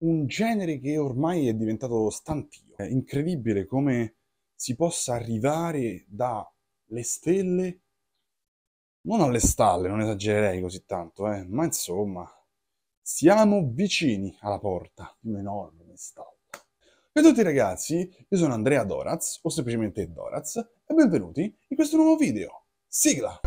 un genere che ormai è diventato stantio. È incredibile come si possa arrivare dalle stelle, non alle stalle, non esagererei così tanto, eh, ma insomma, siamo vicini alla porta di un'enorme stalla. a tutti ragazzi, io sono Andrea Doraz, o semplicemente Doraz, e benvenuti in questo nuovo video. Sigla!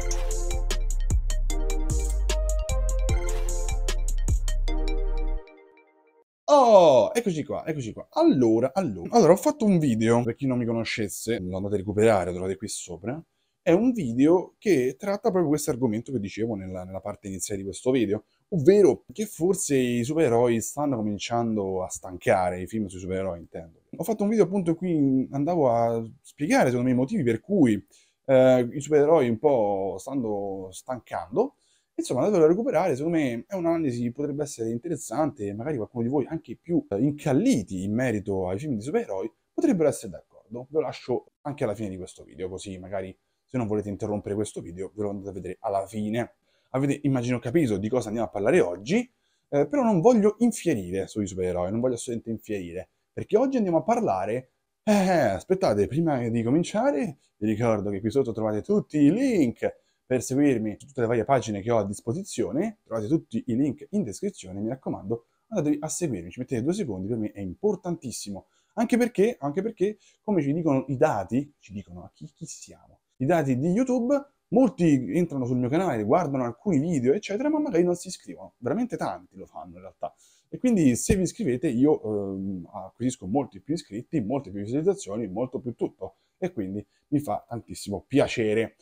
Oh, eccoci qua, eccoci qua. Allora, allora, allora ho fatto un video, per chi non mi conoscesse, lo andate a recuperare, lo trovate qui sopra. È un video che tratta proprio questo argomento che dicevo nella, nella parte iniziale di questo video, ovvero che forse i supereroi stanno cominciando a stancare i film sui supereroi, intendo. Ho fatto un video appunto in cui andavo a spiegare, secondo me, i motivi per cui eh, i supereroi un po' stanno stancando Insomma, andatelo a recuperare, secondo me è un'analisi che potrebbe essere interessante, magari qualcuno di voi anche più eh, incalliti in merito ai film di supereroi potrebbero essere d'accordo. Ve lo lascio anche alla fine di questo video, così magari se non volete interrompere questo video ve lo andate a vedere alla fine. Avete immagino capito di cosa andiamo a parlare oggi, eh, però non voglio infierire sui supereroi, non voglio assolutamente infierire, perché oggi andiamo a parlare eh, eh aspettate, prima di cominciare, vi ricordo che qui sotto trovate tutti i link per seguirmi su tutte le varie pagine che ho a disposizione. Trovate tutti i link in descrizione, mi raccomando, andatevi a seguirmi, ci mettete due secondi, per me è importantissimo. Anche perché, anche perché, come ci dicono i dati, ci dicono a chi, chi siamo, i dati di YouTube, molti entrano sul mio canale, guardano alcuni video, eccetera, ma magari non si iscrivono. Veramente tanti lo fanno in realtà. E quindi se vi iscrivete io ehm, acquisisco molti più iscritti, molte più visualizzazioni, molto più tutto. E quindi mi fa tantissimo piacere.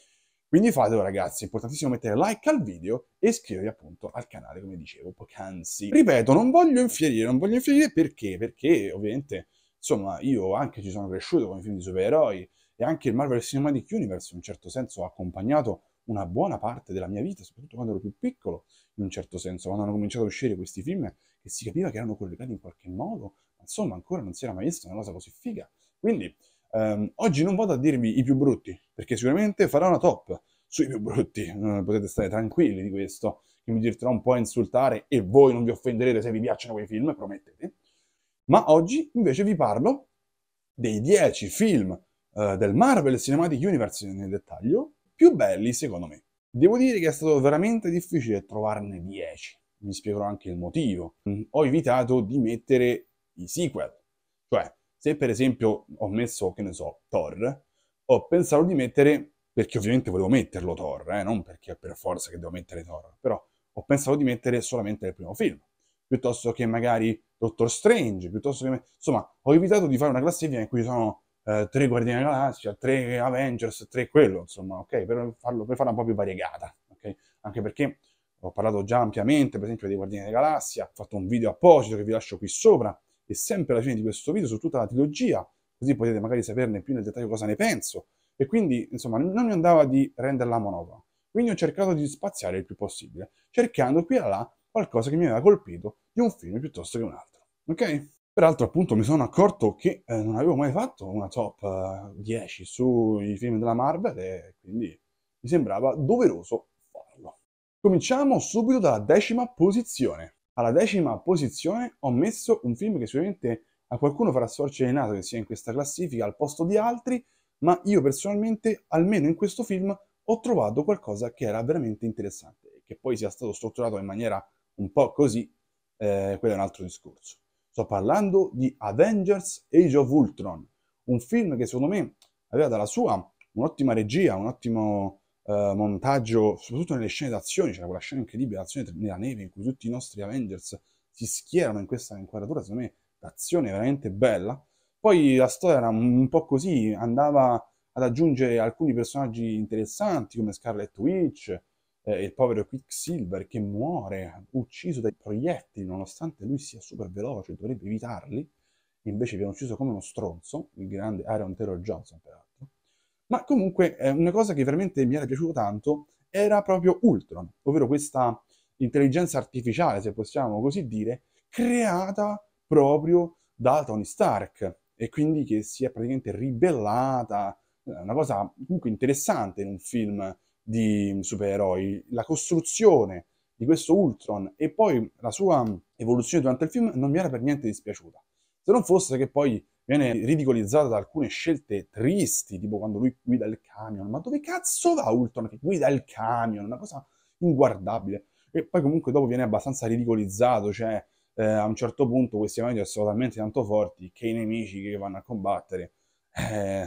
Quindi fatelo oh, ragazzi, è importantissimo mettere like al video e iscrivervi appunto al canale come dicevo poc'anzi. Ripeto, non voglio infierire, non voglio infierire perché? Perché ovviamente, insomma, io anche ci sono cresciuto con i film di supereroi e anche il Marvel Cinematic Universe in un certo senso ha accompagnato una buona parte della mia vita, soprattutto quando ero più piccolo, in un certo senso, quando hanno cominciato a uscire questi film che si capiva che erano collegati in qualche modo, ma insomma ancora non si era mai vista una cosa così figa. Quindi ehm, oggi non vado a dirvi i più brutti, perché sicuramente farà una top sui più brutti, eh, potete stare tranquilli di questo, che mi dirterò un po' a insultare e voi non vi offenderete se vi piacciono quei film, promettete. Ma oggi invece vi parlo dei 10 film eh, del Marvel Cinematic Universe nel dettaglio più belli secondo me. Devo dire che è stato veramente difficile trovarne 10, vi spiegherò anche il motivo. Mm, ho evitato di mettere i sequel, cioè se per esempio ho messo, che ne so, Thor, ho pensato di mettere, perché ovviamente volevo metterlo Thor, eh, non perché per forza che devo mettere Thor, però ho pensato di mettere solamente il primo film, piuttosto che magari Doctor Strange, piuttosto che... Insomma, ho evitato di fare una classifica in cui sono eh, tre Guardiani della Galassia, tre Avengers, tre quello, insomma, ok? Per, farlo, per farla un po' più variegata, ok? Anche perché ho parlato già ampiamente, per esempio, dei Guardiani della Galassia, ho fatto un video apposito che vi lascio qui sopra, e sempre alla fine di questo video su tutta la trilogia, così potete magari saperne più nel dettaglio cosa ne penso. E quindi, insomma, non mi andava di renderla monotona. Quindi ho cercato di spaziare il più possibile, cercando qui e là qualcosa che mi aveva colpito di un film piuttosto che un altro. Ok? Peraltro, appunto, mi sono accorto che eh, non avevo mai fatto una top eh, 10 sui film della Marvel e quindi mi sembrava doveroso farlo. Cominciamo subito dalla decima posizione. Alla decima posizione ho messo un film che sicuramente a qualcuno farà sorgere il Renato che sia in questa classifica al posto di altri, ma io personalmente, almeno in questo film, ho trovato qualcosa che era veramente interessante e che poi sia stato strutturato in maniera un po' così, eh, quello è un altro discorso. Sto parlando di Avengers Age of Ultron, un film che secondo me aveva dalla sua un'ottima regia, un ottimo eh, montaggio, soprattutto nelle scene d'azione, c'era quella scena incredibile, l'azione nella neve in cui tutti i nostri Avengers si schierano in questa inquadratura, secondo me d'azione veramente bella. Poi la storia era un po' così, andava ad aggiungere alcuni personaggi interessanti come Scarlet Witch, eh, il povero Quicksilver che muore ucciso dai proiettili nonostante lui sia super veloce, dovrebbe evitarli, invece viene ucciso come uno stronzo, il grande Aaron Taylor Johnson peraltro. Ma comunque eh, una cosa che veramente mi era piaciuta tanto era proprio Ultron, ovvero questa intelligenza artificiale, se possiamo così dire, creata proprio da Tony Stark e quindi che si è praticamente ribellata, eh, una cosa comunque interessante in un film di supereroi, la costruzione di questo Ultron e poi la sua evoluzione durante il film non mi era per niente dispiaciuta. Se non fosse che poi viene ridicolizzata da alcune scelte tristi, tipo quando lui guida il camion, ma dove cazzo va Ultron che guida il camion? Una cosa inguardabile. E poi comunque dopo viene abbastanza ridicolizzato, cioè eh, a un certo punto questi maghi sono talmente tanto forti che i nemici che vanno a combattere, eh,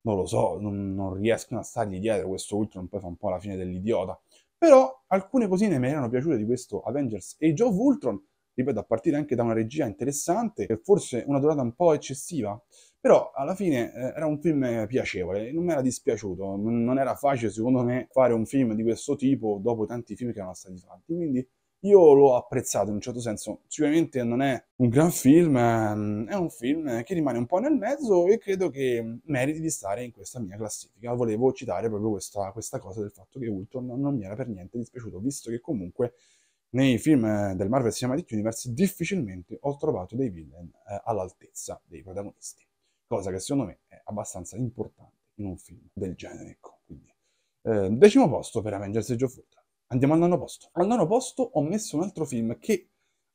non lo so, non, non, riescono a stargli dietro, questo Ultron poi fa un po' la fine dell'idiota. Però alcune cosine mi erano piaciute di questo Avengers e Joe Ultron, ripeto, a partire anche da una regia interessante, e forse una durata un po' eccessiva, però alla fine eh, era un film eh, piacevole, non mi era dispiaciuto, non era facile secondo me fare un film di questo tipo dopo tanti film che erano stati fatti, quindi io l'ho apprezzato in un certo senso, sicuramente non è un gran film, ehm, è un film che rimane un po' nel mezzo e credo che meriti di stare in questa mia classifica. Volevo citare proprio questa, questa cosa del fatto che Ultron non mi era per niente dispiaciuto, visto che comunque nei film eh, del Marvel Cinematic Universe difficilmente ho trovato dei villain eh, all'altezza dei protagonisti, cosa che secondo me è abbastanza importante in un film del genere. Ecco, quindi, eh, decimo posto per Avengers Age of Andiamo al nono posto. Al nono posto ho messo un altro film che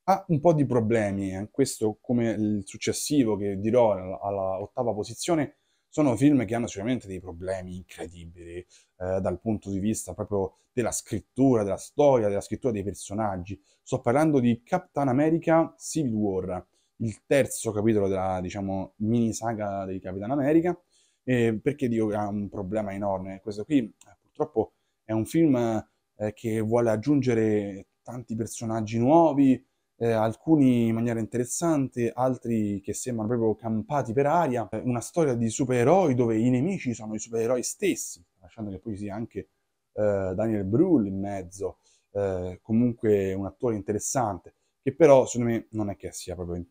ha un po' di problemi, eh. questo come il successivo che dirò alla ottava posizione, sono film che hanno sicuramente dei problemi incredibili eh, dal punto di vista proprio della scrittura, della storia, della scrittura dei personaggi. Sto parlando di Captain America Civil War, il terzo capitolo della, diciamo, mini saga di Capitan America, eh, perché dico che ha un problema enorme. Questo qui eh, purtroppo è un film eh, che vuole aggiungere tanti personaggi nuovi, eh, alcuni in maniera interessante, altri che sembrano proprio campati per aria, eh, una storia di supereroi dove i nemici sono i supereroi stessi, lasciando che poi sia anche eh, Daniel Brühl in mezzo, eh, comunque un attore interessante, che però secondo me non è che sia proprio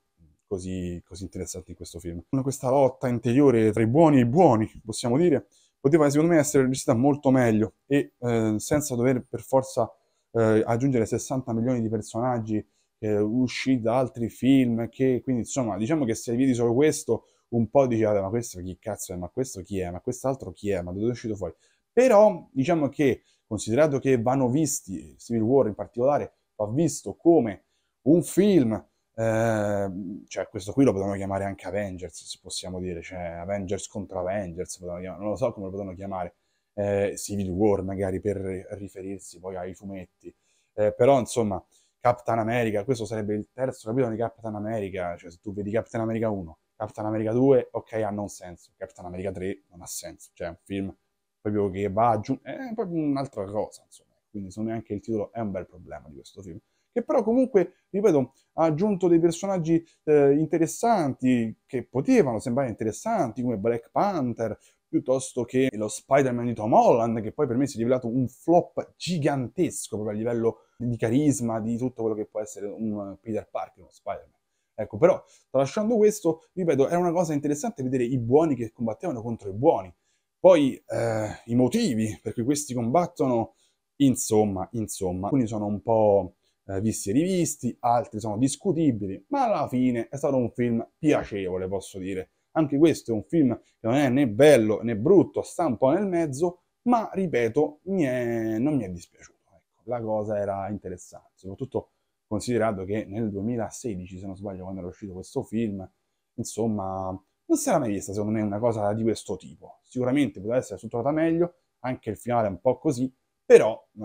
così, così interessante in questo film. Questa lotta interiore tra i buoni e i buoni, possiamo dire, poteva secondo me essere gestita molto meglio e eh, senza dover per forza eh, aggiungere 60 milioni di personaggi eh, usciti da altri film che quindi insomma diciamo che se vedi solo questo un po' dici ah, ma questo chi cazzo è ma questo chi è ma quest'altro chi è ma dove è uscito fuori però diciamo che considerato che vanno visti Civil War in particolare va visto come un film Ehm, cioè, questo qui lo potevano chiamare anche Avengers, se possiamo dire, cioè Avengers contro Avengers, non lo so come lo potevano chiamare, eh, Civil War magari per riferirsi poi ai fumetti, eh, però insomma, Captain America, questo sarebbe il terzo capitolo di Captain America, cioè se tu vedi Captain America 1, Captain America 2, ok, ha non senso, Captain America 3 non ha senso, cioè è un film proprio che va a è proprio un'altra cosa, insomma, quindi se non anche il titolo è un bel problema di questo film che però comunque, ripeto, ha aggiunto dei personaggi eh, interessanti, che potevano sembrare interessanti, come Black Panther, piuttosto che lo Spider-Man di Tom Holland, che poi per me si è rivelato un flop gigantesco proprio a livello di carisma, di tutto quello che può essere un Peter Parker, uno Spider-Man. Ecco, però, tralasciando questo, ripeto, era una cosa interessante vedere i buoni che combattevano contro i buoni. Poi eh, i motivi per cui questi combattono, insomma, insomma, alcuni sono un po' eh, visti e rivisti, altri sono discutibili, ma alla fine è stato un film piacevole, posso dire. Anche questo è un film che non è né bello né brutto, sta un po' nel mezzo, ma ripeto, mi è... non mi è dispiaciuto. Ecco, la cosa era interessante, soprattutto considerato che nel 2016, se non sbaglio, quando era uscito questo film, insomma, non si era mai vista, secondo me, una cosa di questo tipo. Sicuramente poteva essere strutturata meglio, anche il finale è un po' così, però eh,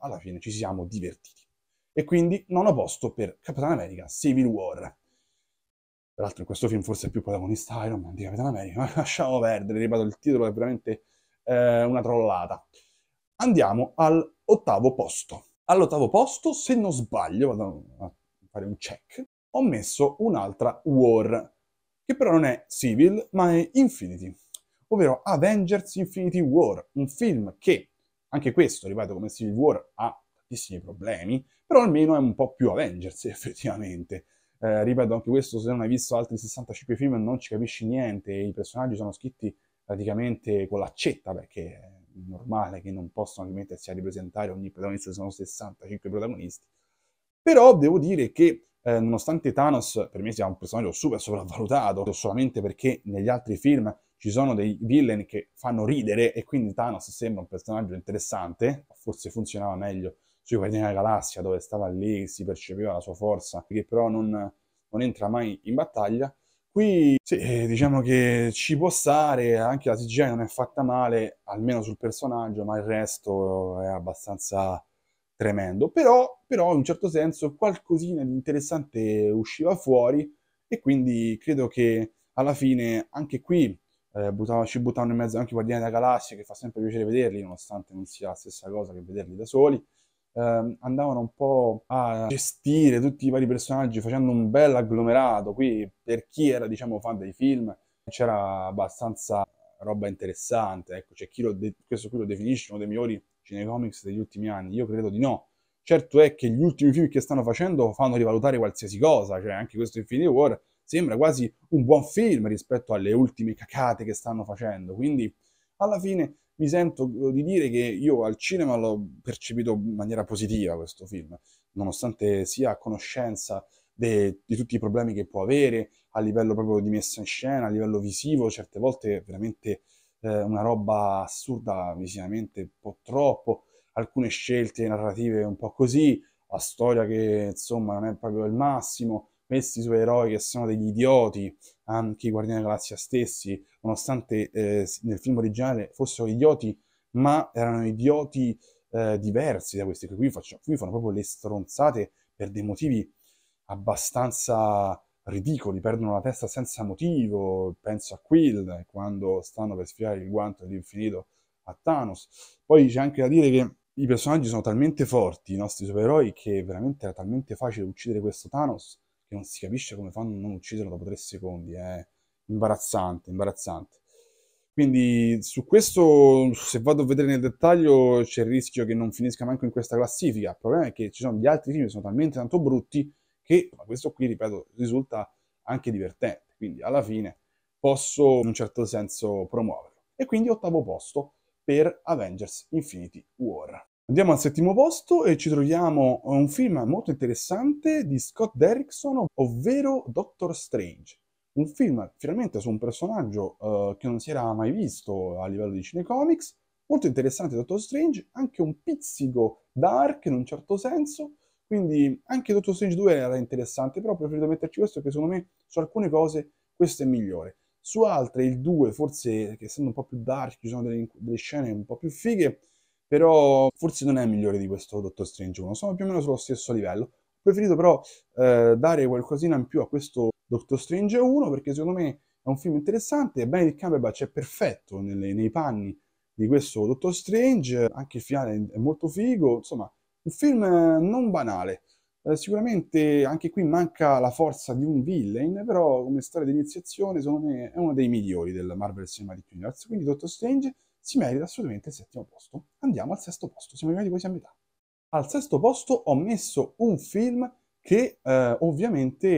alla fine ci siamo divertiti e quindi non ho posto per Capitan America Civil War. Tra l'altro in questo film forse è più protagonista Iron Man di Capitan America, ma lasciamo perdere, ripeto, il titolo è veramente eh, una trollata. Andiamo all'ottavo posto. All'ottavo posto, se non sbaglio, vado a fare un check, ho messo un'altra War, che però non è Civil, ma è Infinity, ovvero Avengers Infinity War, un film che, anche questo, ripeto, come Civil War ha tantissimi problemi, però almeno è un po' più Avengers effettivamente. Eh, ripeto, anche questo se non hai visto altri 65 film non ci capisci niente, i personaggi sono scritti praticamente con l'accetta perché è normale che non possono mettersi a ripresentare ogni protagonista, sono 65 protagonisti. Però devo dire che eh, nonostante Thanos per me sia un personaggio super sopravvalutato, solamente perché negli altri film ci sono dei villain che fanno ridere e quindi Thanos sembra un personaggio interessante, forse funzionava meglio sui Guardiani della Galassia, dove stava lì, si percepiva la sua forza, che però non, non entra mai in battaglia. Qui sì, eh, diciamo che ci può stare, anche la CGI non è fatta male, almeno sul personaggio, ma il resto eh, è abbastanza tremendo. Però, però in un certo senso qualcosina di interessante usciva fuori e quindi credo che alla fine anche qui eh, buttava, ci buttavano in mezzo anche i Guardiani della Galassia, che fa sempre piacere vederli, nonostante non sia la stessa cosa che vederli da soli eh, andavano un po' a gestire tutti i vari personaggi facendo un bel agglomerato. Qui per chi era diciamo fan dei film c'era abbastanza roba interessante, ecco, c'è chi lo de- questo qui lo definisce uno dei migliori cinecomics degli ultimi anni, io credo di no. Certo è che gli ultimi film che stanno facendo fanno rivalutare qualsiasi cosa, cioè anche questo Infinity War sembra quasi un buon film rispetto alle ultime cacate che stanno facendo. Quindi, alla fine, mi sento eh, di dire che io al cinema l'ho percepito in maniera positiva questo film, nonostante sia a conoscenza de, di tutti i problemi che può avere a livello proprio di messa in scena, a livello visivo, certe volte è veramente eh, una roba assurda, visivamente un po' troppo, alcune scelte narrative un po' così, la storia che insomma non è proprio il massimo, messi su eroi che sono degli idioti, anche i Guardiani della Galassia stessi, nonostante eh, nel film originale fossero idioti, ma erano idioti eh, diversi da questi che qui, faccio, qui fanno proprio le stronzate per dei motivi abbastanza ridicoli, perdono la testa senza motivo, penso a Quill eh, quando stanno per sfiare il guanto all'infinito a Thanos. Poi c'è anche da dire che i personaggi sono talmente forti, i nostri supereroi, che veramente era talmente facile uccidere questo Thanos che non si capisce come fanno a non ucciderlo dopo tre secondi, è eh. imbarazzante, imbarazzante. Quindi su questo, se vado a vedere nel dettaglio, c'è il rischio che non finisca manco in questa classifica. Il problema è che ci sono gli altri film che sono talmente tanto brutti che questo qui, ripeto, risulta anche divertente. Quindi alla fine posso in un certo senso promuoverlo. E quindi ottavo posto per Avengers Infinity War. Andiamo al settimo posto e ci troviamo a un film molto interessante di Scott Derrickson, ovvero Doctor Strange. Un film finalmente su un personaggio uh, che non si era mai visto a livello di cinecomics, molto interessante Doctor Strange, anche un pizzico dark in un certo senso, quindi anche Doctor Strange 2 era interessante, però ho preferito metterci questo perché secondo me su alcune cose questo è migliore. Su altre il 2 forse, che essendo un po' più dark, ci sono delle, delle scene un po' più fighe, però forse non è migliore di questo Doctor Strange 1, sono più o meno sullo stesso livello. Ho preferito però eh, dare qualcosina in più a questo Doctor Strange 1 perché secondo me è un film interessante e Benedict Cumberbatch è perfetto nelle, nei panni di questo Doctor Strange, anche il finale è molto figo, insomma un film non banale. Eh, sicuramente anche qui manca la forza di un villain, però come storia di iniziazione secondo me è uno dei migliori del Marvel Cinematic Universe, quindi Doctor Strange si merita assolutamente il settimo posto. Andiamo al sesto posto, siamo arrivati quasi a metà. Al sesto posto ho messo un film che eh, ovviamente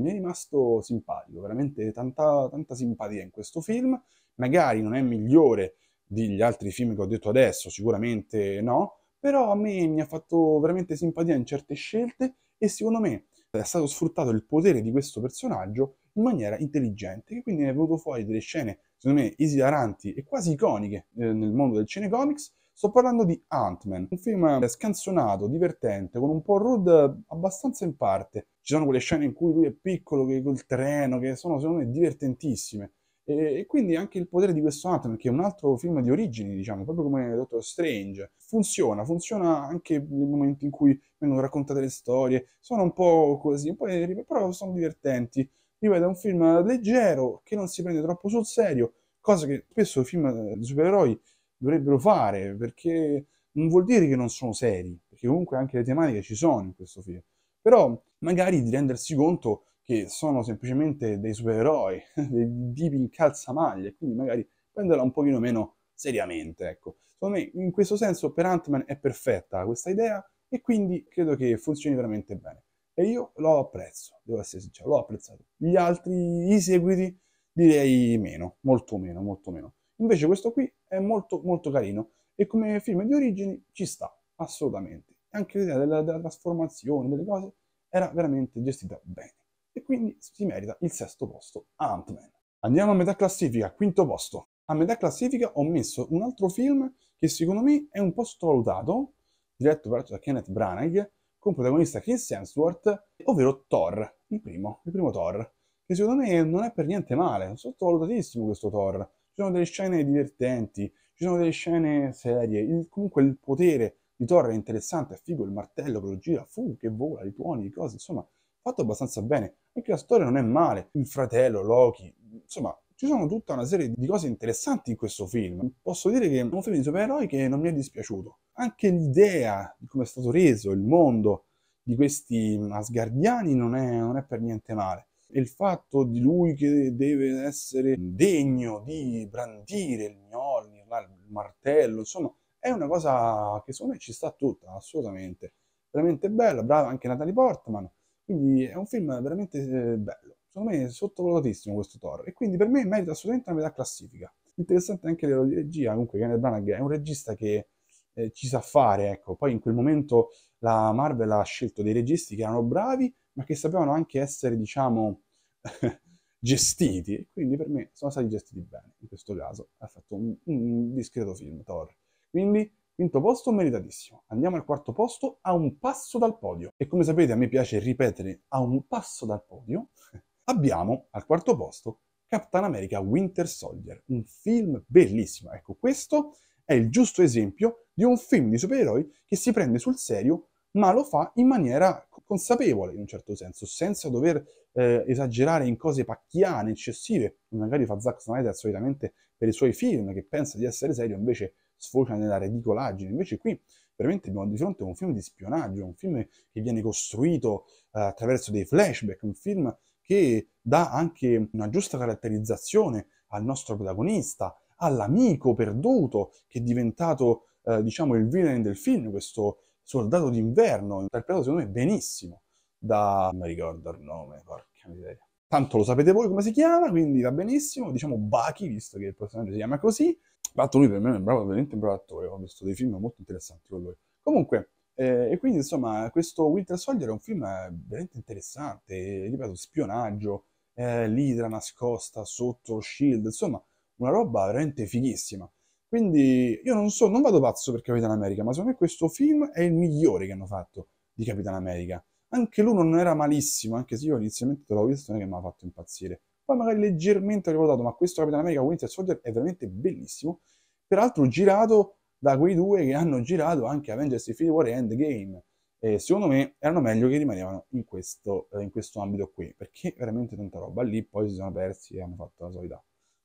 mi è rimasto simpatico, veramente tanta, tanta simpatia in questo film, magari non è migliore degli altri film che ho detto adesso, sicuramente no, però a me mi ha fatto veramente simpatia in certe scelte e secondo me è stato sfruttato il potere di questo personaggio in maniera intelligente, E quindi ne è venuto fuori delle scene, secondo me, esilaranti e quasi iconiche eh, nel mondo del cinecomics. Sto parlando di Ant-Man, un film eh, scanzonato, divertente, con un po' rude eh, abbastanza in parte. Ci sono quelle scene in cui lui è piccolo, che col treno, che sono secondo me divertentissime. E, e, quindi anche il potere di questo Ant-Man, che è un altro film di origini, diciamo, proprio come Doctor Strange, funziona, funziona anche nei momenti in cui vengono raccontate le storie, sono un po' così, poi, però sono divertenti ripeto, è un film leggero che non si prende troppo sul serio, cosa che spesso i film eh, di supereroi dovrebbero fare, perché non vuol dire che non sono seri, perché comunque anche le tematiche ci sono in questo film, però magari di rendersi conto che sono semplicemente dei supereroi, dei tipi in calzamaglia, quindi magari prenderla un pochino meno seriamente, ecco. Secondo me in questo senso per Ant-Man è perfetta questa idea e quindi credo che funzioni veramente bene. E io lo apprezzo, devo essere sincero, l'ho apprezzato. Gli altri, i seguiti, direi meno, molto meno, molto meno. Invece questo qui è molto, molto carino e come film di origini ci sta, assolutamente. Anche l'idea della, della trasformazione, delle cose, era veramente gestita bene. E quindi si merita il sesto posto Ant-Man. Andiamo a metà classifica, quinto posto. A metà classifica ho messo un altro film che secondo me è un po' sottovalutato, diretto peraltro da Kenneth Branagh, con protagonista Chris Hemsworth, ovvero Thor, il primo, il primo Thor, che secondo me non è per niente male, sottovalutatissimo questo Thor. Ci sono delle scene divertenti, ci sono delle scene serie, il, comunque il potere di Thor è interessante, è figo il martello che lo gira, fu che vola, i tuoni, cose, insomma, fatto abbastanza bene. Anche la storia non è male, il fratello Loki, insomma, ci sono tutta una serie di cose interessanti in questo film. Posso dire che è un film di supereroi che non mi è dispiaciuto. Anche l'idea di come è stato reso il mondo di questi asgardiani non è, non è per niente male. E il fatto di lui che deve essere degno di brandire il Mjolnir, il martello, insomma, è una cosa che secondo me ci sta tutta, assolutamente. Veramente bella, brava anche Natalie Portman. Quindi è un film veramente eh, bello secondo me è sottovalutatissimo questo Thor e quindi per me merita assolutamente una metà classifica. Interessante anche la regia, comunque Kenneth Branagh è un regista che eh, ci sa fare, ecco. Poi in quel momento la Marvel ha scelto dei registi che erano bravi, ma che sapevano anche essere, diciamo, gestiti. quindi per me sono stati gestiti bene. In questo caso ha fatto un, un discreto film, Thor. Quindi Quinto posto meritatissimo. Andiamo al quarto posto, a un passo dal podio. E come sapete a me piace ripetere a un passo dal podio, abbiamo al quarto posto Captain America Winter Soldier, un film bellissimo. Ecco, questo è il giusto esempio di un film di supereroi che si prende sul serio, ma lo fa in maniera consapevole, in un certo senso, senza dover eh, esagerare in cose pacchiane, eccessive, come magari fa Zack Snyder solitamente per i suoi film, che pensa di essere serio, invece sfocia nella ridicolaggine. Invece qui veramente abbiamo di fronte a un film di spionaggio, un film che viene costruito eh, attraverso dei flashback, un film che dà anche una giusta caratterizzazione al nostro protagonista, all'amico perduto che è diventato, eh, diciamo, il villain del film, questo soldato d'inverno, interpretato secondo me benissimo da... non mi ricordo il nome, porca miseria. Tanto lo sapete voi come si chiama, quindi va benissimo, diciamo Baki, visto che il personaggio si chiama così. Tra l'altro lui per me è un bravo, veramente un bravo attore, ho visto dei film molto interessanti con lui. Comunque, eh, e quindi, insomma, questo Winter Soldier è un film eh, veramente interessante, eh, ripeto, spionaggio, eh, l'idra nascosta sotto lo Shield, insomma, una roba veramente fighissima. Quindi io non so, non vado pazzo per Capitan America, ma secondo me questo film è il migliore che hanno fatto di Capitan America. Anche lui non era malissimo, anche se io inizialmente l'avevo visto, non è che mi ha fatto impazzire. Poi magari leggermente ho rivalutato, ma questo Capitan America Winter Soldier è veramente bellissimo. Peraltro girato da quei due che hanno girato anche Avengers Infinity War e Endgame. E secondo me erano meglio che rimanevano in questo, eh, in questo ambito qui, perché veramente tanta roba. Lì poi si sono persi e hanno fatto la solita,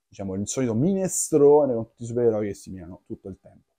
diciamo, il solito minestrone con tutti i supereroi che si minano tutto il tempo.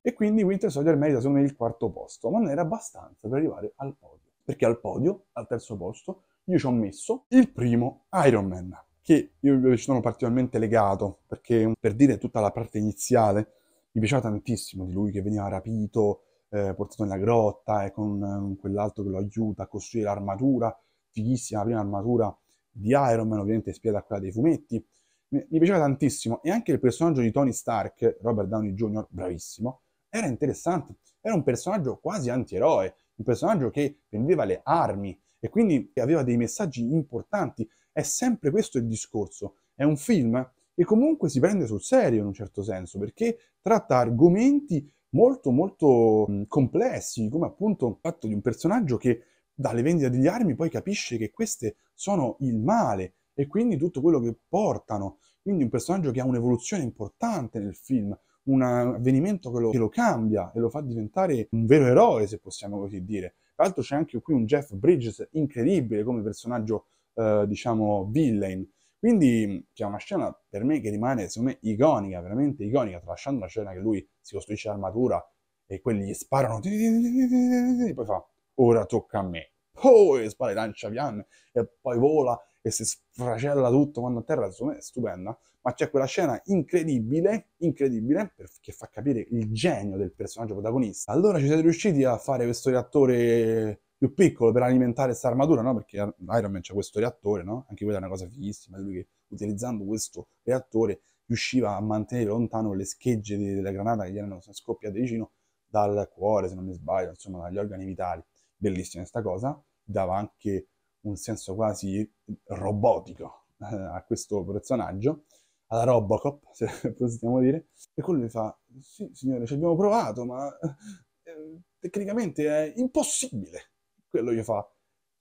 E quindi Winter Soldier merita secondo me il quarto posto, ma non era abbastanza per arrivare al podio. Perché al podio, al terzo posto, io ci ho messo il primo Iron Man, che io ci sono particolarmente legato, perché per dire tutta la parte iniziale mi piaceva tantissimo di lui che veniva rapito, eh, portato nella grotta e con eh, quell'altro che lo aiuta a costruire l'armatura, fighissima, la prima armatura di Iron Man, ovviamente ispirata a quella dei fumetti. Mi, mi piaceva tantissimo e anche il personaggio di Tony Stark, Robert Downey Jr., bravissimo, era interessante, era un personaggio quasi antieroe, un personaggio che prendeva le armi e quindi aveva dei messaggi importanti. È sempre questo il discorso. È un film e comunque si prende sul serio in un certo senso perché tratta argomenti molto molto complessi come appunto il fatto di un personaggio che dalle vendite degli armi poi capisce che queste sono il male e quindi tutto quello che portano quindi un personaggio che ha un'evoluzione importante nel film un avvenimento che lo, che lo cambia e lo fa diventare un vero eroe se possiamo così dire tra l'altro c'è anche qui un Jeff Bridges incredibile come personaggio eh, diciamo villain quindi c'è una scena per me che rimane, secondo me, iconica, veramente iconica, tralasciando la scena che lui si costruisce l'armatura e quelli gli sparano, poi fa, ora tocca a me. Poi spara i lanciafiamme e poi vola e si sfracella tutto quando a terra, secondo me è stupenda, ma c'è quella scena incredibile, incredibile, che fa capire il genio del personaggio protagonista. Allora ci siete riusciti a fare questo reattore più piccolo per alimentare questa armatura, no? Perché Iron Man c'è questo reattore, no? Anche quella è una cosa fighissima, lui che utilizzando questo reattore riusciva a mantenere lontano le schegge della granata che gli erano scoppiate vicino dal cuore, se non mi sbaglio, insomma, dagli organi vitali. Bellissima questa cosa, dava anche un senso quasi robotico eh, a questo personaggio, alla Robocop, se possiamo dire, e quello mi fa, sì signore, ci abbiamo provato, ma eh, tecnicamente è impossibile. Quello gli fa,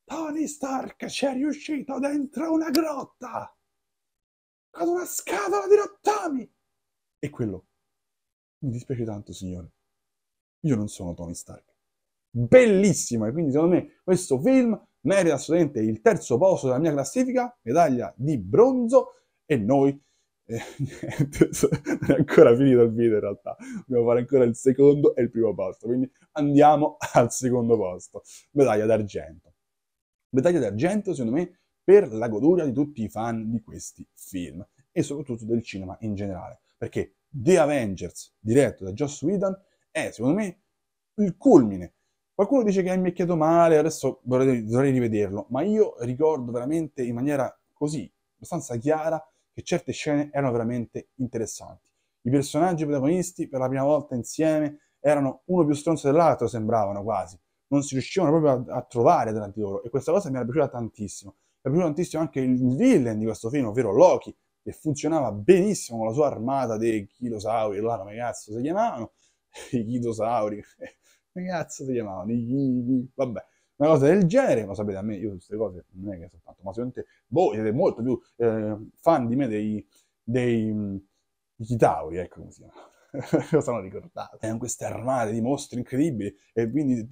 Tony Stark ci è riuscito dentro una grotta, con una scatola di rottami. E quello, mi dispiace tanto signore, io non sono Tony Stark. Bellissima, e quindi secondo me questo film merita assolutamente il terzo posto della mia classifica, medaglia di bronzo, e noi e niente, non è ancora finito il video in realtà. Dobbiamo fare ancora il secondo e il primo posto. Quindi andiamo al secondo posto. Medaglia d'argento. Medaglia d'argento, secondo me, per la goduria di tutti i fan di questi film e soprattutto del cinema in generale. Perché The Avengers, diretto da Joss Whedon, è secondo me il culmine. Qualcuno dice che ha invecchiato male, adesso dovrei, dovrei rivederlo, ma io ricordo veramente in maniera così, abbastanza chiara, che certe scene erano veramente interessanti. I personaggi protagonisti, per la prima volta insieme, erano uno più stronzo dell'altro, sembravano quasi. Non si riuscivano proprio a, a trovare tra di loro, e questa cosa mi era piaciuta tantissimo. Mi era piaciuto tantissimo anche il villain di questo film, ovvero Loki, che funzionava benissimo con la sua armata dei chilosauri, là come cazzo si chiamavano, i chilosauri, come cazzo si chiamavano, i, i, i, vabbè, una cosa del genere, lo sapete, a me, io su queste cose non è che soltanto, ma sicuramente voi boh, siete molto più eh, fan di me dei, dei Kitauri, ecco come si chiama lo sono ricordato. Erano queste armate di mostri incredibili e quindi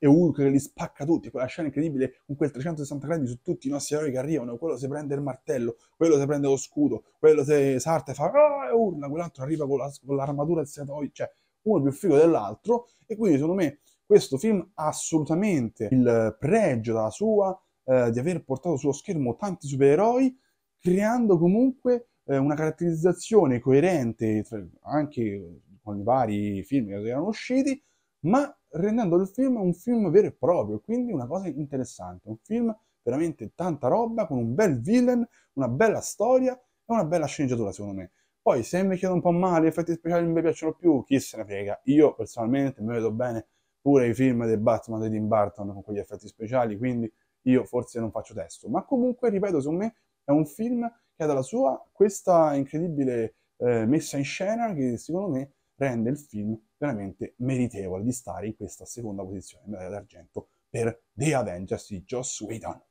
è Hulk che li spacca tutti, quella scena incredibile con quel 360 gradi su tutti i nostri eroi che arrivano, quello si prende il martello, quello si prende lo scudo, quello si salta e fa ah! e urla, quell'altro arriva con, la, con l'armatura del seatoio, cioè uno più figo dell'altro e quindi secondo me questo film ha assolutamente il pregio dalla sua eh, di aver portato sullo schermo tanti supereroi, creando comunque eh, una caratterizzazione coerente tra, anche con i vari film che erano usciti, ma rendendo il film un film vero e proprio, quindi una cosa interessante, un film veramente tanta roba, con un bel villain, una bella storia e una bella sceneggiatura secondo me. Poi se mi è un po' male, gli effetti speciali non mi piacciono più, chi se ne frega. Io personalmente mi vedo bene pure i film del Batman di Tim Burton con quegli effetti speciali, quindi io forse non faccio testo, ma comunque, ripeto, su me è un film che ha dalla sua questa incredibile eh, messa in scena che secondo me rende il film veramente meritevole di stare in questa seconda posizione medaglia d'argento per The Avengers di Joss Whedon.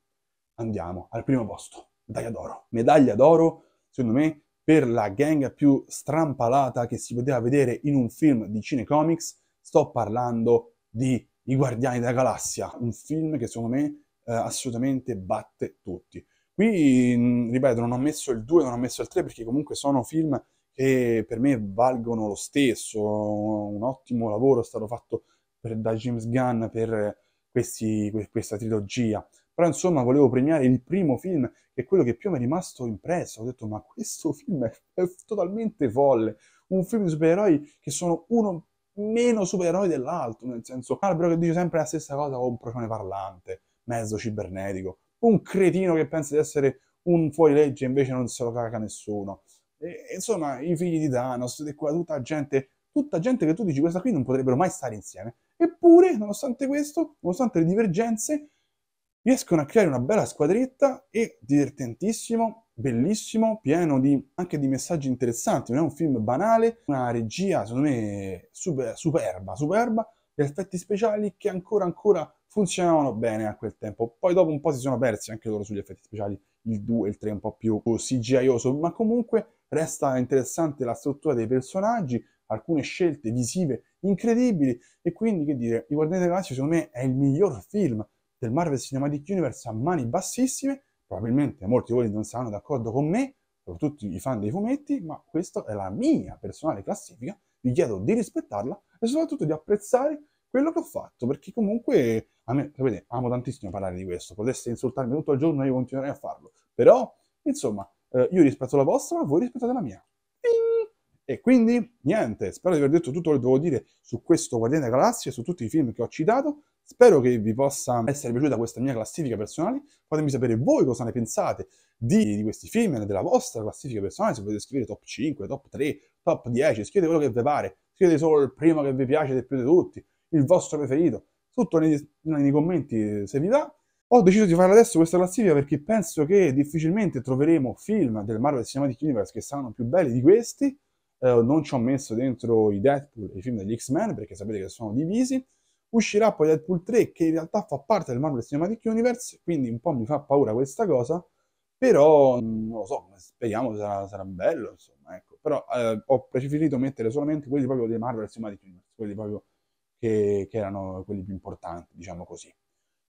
Andiamo al primo posto, medaglia d'oro. Medaglia d'oro, secondo me, per la gang più strampalata che si poteva vedere in un film di cinecomics. Sto parlando di I Guardiani della Galassia, un film che secondo me eh, assolutamente batte tutti. Qui, mm, ripeto, non ho messo il 2, non ho messo il 3 perché comunque sono film che per me valgono lo stesso, un ottimo lavoro è stato fatto per, da James Gunn per questi, questa trilogia. Però insomma volevo premiare il primo film, che è quello che più mi è rimasto impresso. Ho detto, ma questo film è, è totalmente folle. Un film di supereroi che sono uno meno supereroi dell'altro, nel senso Calabro che dice sempre la stessa cosa con un profane parlante, mezzo cibernetico, un cretino che pensa di essere un fuorilegge e invece non se lo caga nessuno. E, insomma, i figli di Thanos, di tutta gente, tutta gente che tu dici questa qui non potrebbero mai stare insieme. Eppure, nonostante questo, nonostante le divergenze, riescono a creare una bella squadretta e divertentissimo, bellissimo, pieno di, anche di messaggi interessanti, non è un film banale, una regia secondo me super, superba, superba, effetti speciali che ancora ancora funzionavano bene a quel tempo. Poi dopo un po' si sono persi anche loro sugli effetti speciali, il 2 e il 3 un po' più CGIoso, ma comunque resta interessante la struttura dei personaggi, alcune scelte visive incredibili e quindi che dire, I Guardiani della Galassia secondo me è il miglior film del Marvel Cinematic Universe a mani bassissime, probabilmente molti di voi non saranno d'accordo con me, soprattutto i fan dei fumetti, ma questa è la mia personale classifica, vi chiedo di rispettarla e soprattutto di apprezzare quello che ho fatto, perché comunque a me, sapete, amo tantissimo parlare di questo, Potreste insultarmi tutto il giorno e io continuerei a farlo, però, insomma, eh, io rispetto la vostra, ma voi rispettate la mia. Ding! E quindi niente, spero di aver detto tutto quello che devo dire su questo Guardiani della Galassia, su tutti i film che ho citato. Spero che vi possa essere piaciuta questa mia classifica personale. Fatemi sapere voi cosa ne pensate di, di questi film, della vostra classifica personale. Se volete scrivere top 5, top 3, top 10, scrivete quello che vi pare. Scrivete solo il primo che vi piace di più di tutti, il vostro preferito. Tutto nei, nei commenti se vi va. Ho deciso di fare adesso questa classifica perché penso che difficilmente troveremo film del Marvel Cinematic Universe che saranno più belli di questi eh, non ci ho messo dentro i Deadpool e i film degli X-Men perché sapete che sono divisi. Uscirà poi Deadpool 3 che in realtà fa parte del Marvel Cinematic Universe, quindi un po' mi fa paura questa cosa, però mm, non lo so, speriamo sarà, sarà bello, insomma, ecco. Però eh, ho preferito mettere solamente quelli proprio dei Marvel Cinematic Universe, quelli proprio che, che erano quelli più importanti, diciamo così.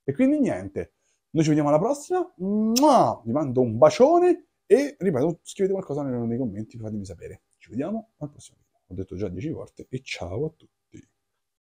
E quindi niente, noi ci vediamo alla prossima, Mua! vi mando un bacione e ripeto, scrivete qualcosa nei commenti, fatemi sapere. Ci vediamo al prossimo video. Ho detto già 10 volte e ciao a tutti.